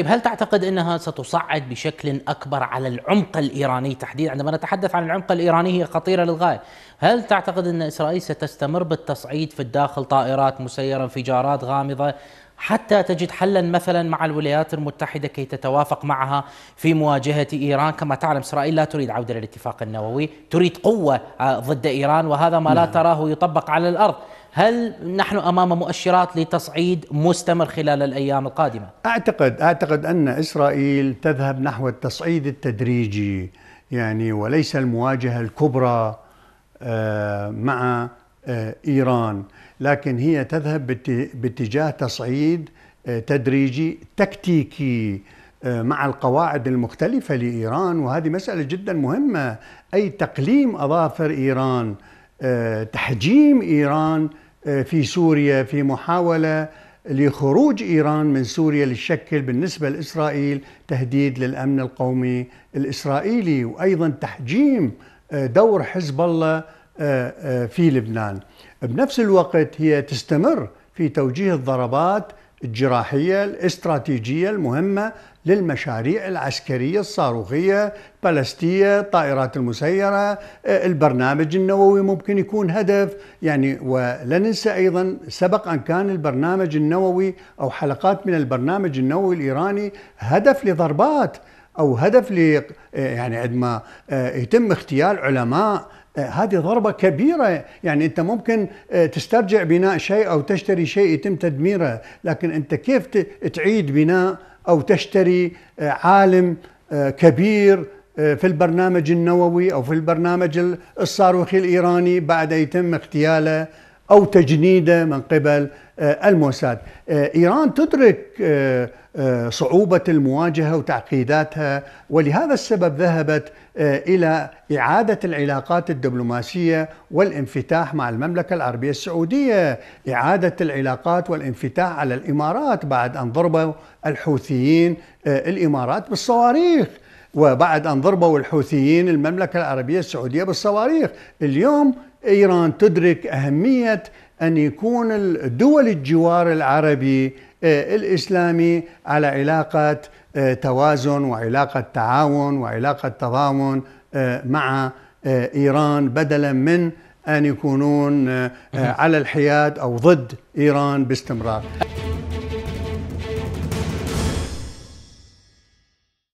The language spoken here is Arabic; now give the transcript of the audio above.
طيب هل تعتقد انها ستصعد بشكل اكبر على العمق الايراني تحديدا عندما نتحدث عن العمق الايراني هي خطيره للغايه، هل تعتقد ان اسرائيل ستستمر بالتصعيد في الداخل طائرات مسيره انفجارات غامضه حتى تجد حلا مثلا مع الولايات المتحده كي تتوافق معها في مواجهه ايران، كما تعلم اسرائيل لا تريد عوده للاتفاق النووي، تريد قوه ضد ايران وهذا ما لا نعم. تراه يطبق على الارض. هل نحن امام مؤشرات لتصعيد مستمر خلال الايام القادمه؟ اعتقد اعتقد ان اسرائيل تذهب نحو التصعيد التدريجي يعني وليس المواجهه الكبرى آه، مع آه، ايران، لكن هي تذهب باتجاه تصعيد آه، تدريجي تكتيكي مع القواعد المختلفه لايران وهذه مساله جدا مهمه، اي تقليم اظافر ايران آه، تحجيم ايران آه، في سوريا في محاوله لخروج ايران من سوريا للشكل بالنسبه لاسرائيل تهديد للامن القومي الاسرائيلي وايضا تحجيم آه، دور حزب الله في لبنان. بنفس الوقت هي تستمر في توجيه الضربات الجراحية الاستراتيجية المهمة للمشاريع العسكرية الصاروخية بالستية الطائرات المسيرة آه، البرنامج النووي ممكن يكون هدف يعني ولا ننسى أيضا سبق أن كان البرنامج النووي أو حلقات من البرنامج النووي الإيراني هدف لضربات او هدف ل يعني عندما آه، يتم اغتيال علماء آه، هذه ضربه كبيره يعني انت ممكن آه، تسترجع بناء شيء او تشتري شيء يتم تدميره لكن انت كيف تعيد بناء او تشتري عالم كبير في البرنامج النووي او في البرنامج الصاروخي الايراني بعد يتم اغتياله أو تجنيده من قبل آه، الموساد آه، إيران تدرك آه، صعوبة المواجهة وتعقيداتها ولهذا السبب ذهبت إلى إعادة العلاقات الدبلوماسية والانفتاح مع المملكة العربية السعودية إعادة العلاقات والانفتاح على الإمارات بعد أن ضربوا الحوثيين الإمارات بالصواريخ وبعد أن ضربوا الحوثيين المملكة العربية السعودية بالصواريخ اليوم إيران تدرك أهمية أن يكون دول الجوار العربي آه، الإسلامي على علاقة آه، توازن وعلاقة تعاون وعلاقة تضامن آه، مع إيران بدلا من أن يكونون على الحياد أو ضد إيران باستمرار